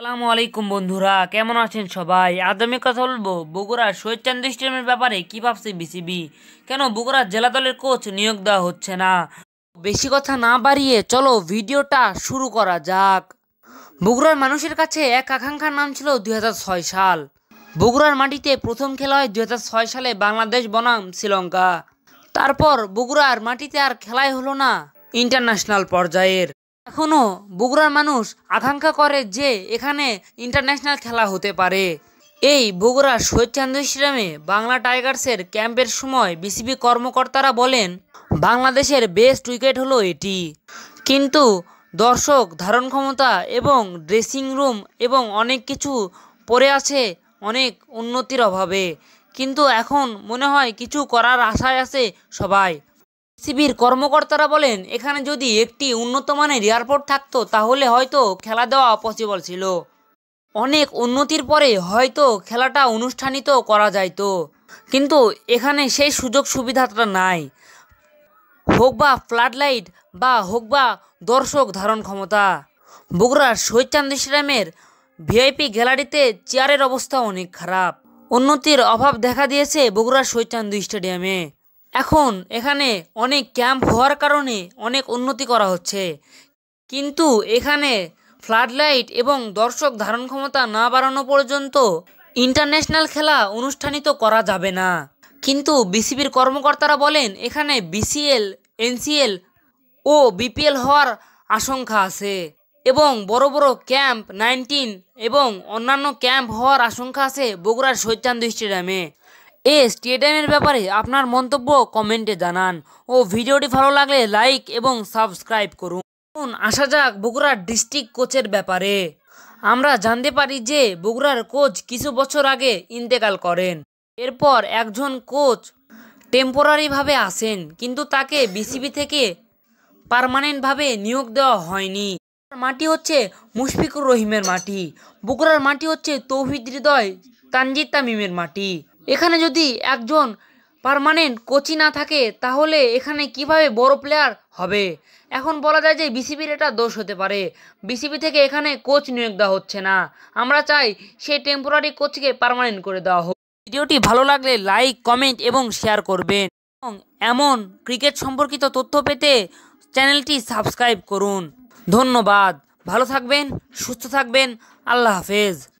আসসালামু আলাইকুম বন্ধুরা কেমন আছেন সবাই আজ আমি কথা বলবো বগুড়ার শহীদ স্টেডিয়ামের ব্যাপারে কী ভাবছে বিসিবি কেন বগুড়ার জেলা দলের কোচ নিয়োগ দেওয়া হচ্ছে না বেশি কথা না বাড়িয়ে চলো ভিডিওটা শুরু করা যাক বগুড়ার মানুষের কাছে এক আকাঙ্ক্ষার নাম ছিল দুই সাল বগুড়ার মাটিতে প্রথম খেলা হয় দুই সালে বাংলাদেশ বনাম শ্রীলঙ্কা তারপর বগুড়ার মাটিতে আর খেলাই হলো না ইন্টারন্যাশনাল পর্যায়ের এখনও বগুড়ার মানুষ আকাঙ্ক্ষা করে যে এখানে ইন্টারন্যাশনাল খেলা হতে পারে এই বগুড়া সৈয়দচান্দ্র স্টেডিয়ামে বাংলা টাইগার্সের ক্যাম্পের সময় বিসিবি কর্মকর্তারা বলেন বাংলাদেশের বেস্ট উইকেট হলো এটি কিন্তু দর্শক ধারণ ক্ষমতা এবং ড্রেসিং রুম এবং অনেক কিছু পড়ে আছে অনেক উন্নতির অভাবে কিন্তু এখন মনে হয় কিছু করার আশায় আছে সবাই সিবির কর্মকর্তারা বলেন এখানে যদি একটি উন্নত মানের এয়ারপোর্ট থাকতো তাহলে হয়তো খেলা দেওয়া পসিবল ছিল অনেক উন্নতির পরে হয়তো খেলাটা অনুষ্ঠানিত করা যাইতো কিন্তু এখানে সেই সুযোগ সুবিধাটা নাই হোক বা ফ্লাড লাইট বা হোক বা দর্শক ধারণ ক্ষমতা বগুড়ার শহীদচান্দ স্টেডিয়ামের ভিআইপি গ্যালারিতে চেয়ারের অবস্থা অনেক খারাপ উন্নতির অভাব দেখা দিয়েছে বগুড়ার শহীদচান্দ স্টেডিয়ামে এখন এখানে অনেক ক্যাম্প হওয়ার কারণে অনেক উন্নতি করা হচ্ছে কিন্তু এখানে ফ্লাড লাইট এবং দর্শক ধারণ ক্ষমতা না বাড়ানো পর্যন্ত ইন্টারন্যাশনাল খেলা অনুষ্ঠানিত করা যাবে না কিন্তু বিসিবির কর্মকর্তারা বলেন এখানে বিসিএল এনসিএল ও বিপিএল হওয়ার আশঙ্কা আছে এবং বড় বড় ক্যাম্প নাইনটিন এবং অন্যান্য ক্যাম্প হওয়ার আশঙ্কা আছে বগুড়ার সৈচান্দ স্টেডিয়ামে এ স্টেডিয়ামের ব্যাপারে আপনার মন্তব্য কমেন্টে জানান ও ভিডিওটি ভালো লাগলে লাইক এবং সাবস্ক্রাইব করুন আসা যাক বগুড়া ডিস্ট্রিক্ট কোচের ব্যাপারে আমরা জানতে পারি যে বগুড়ার কোচ কিছু বছর আগে ইন্তেকাল করেন এরপর একজন কোচ টেম্পোরারিভাবে আসেন কিন্তু তাকে বিসিবি থেকে পারমানেন্টভাবে নিয়োগ দেওয়া হয়নি মাটি হচ্ছে মুশফিকুর রহিমের মাটি বগুড়ার মাটি হচ্ছে তৌহিদ হৃদয় তানজিদ তামিমের মাটি এখানে যদি একজন পারমানেন্ট কোচই না থাকে তাহলে এখানে কিভাবে বড় প্লেয়ার হবে এখন বলা যায় যে বিসিবির এটা দোষ হতে পারে বিসিবি থেকে এখানে কোচ নিয়োগ দেওয়া হচ্ছে না আমরা চাই সেই টেম্পোরারি কোচকে পারমানেন্ট করে দেওয়া হোক ভিডিওটি ভালো লাগলে লাইক কমেন্ট এবং শেয়ার করবেন এবং এমন ক্রিকেট সম্পর্কিত তথ্য পেতে চ্যানেলটি সাবস্ক্রাইব করুন ধন্যবাদ ভালো থাকবেন সুস্থ থাকবেন আল্লাহ হাফেজ